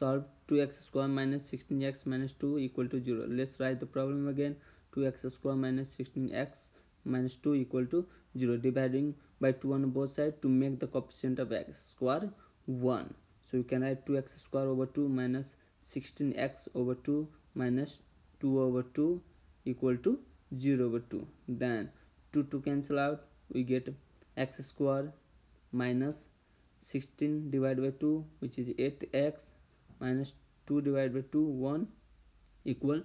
solve 2x square minus 16x minus 2 equal to 0 let's write the problem again 2x square minus 16x minus 2 equal to 0 dividing by 2 on both sides to make the coefficient of x square 1 so you can write 2x square over 2 minus 16x over 2 minus 2 over 2 equal to 0 over 2 then 2 to cancel out we get x square minus 16 divided by 2 which is 8x minus 2 divided by 2 1 equal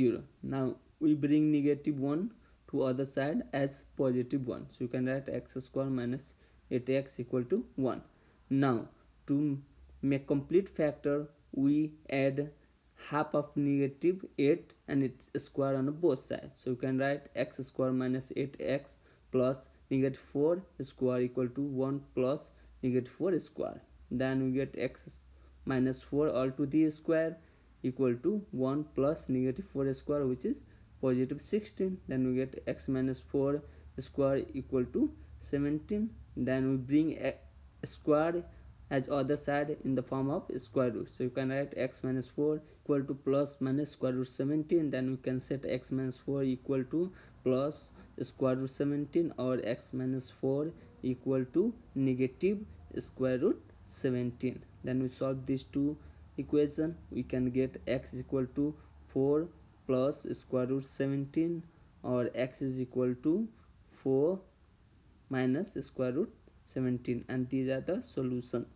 0 now we bring negative 1 to other side as positive 1 so you can write x square minus 8x equal to 1 now to make complete factor we add half of negative 8 and it's square on both sides so you can write x square minus 8x plus negative 4 square equal to 1 plus negative 4 square then we get x minus 4 all to the square equal to 1 plus negative 4 square which is positive 16 then we get x minus 4 square equal to 17 then we bring a square as other side in the form of square root so you can write x minus 4 equal to plus minus square root 17 then we can set x minus 4 equal to plus square root 17 or x minus 4 equal to negative square root 17 then we solve these two equation we can get x is equal to 4 plus square root 17 or x is equal to 4 minus square root 17 and these are the solution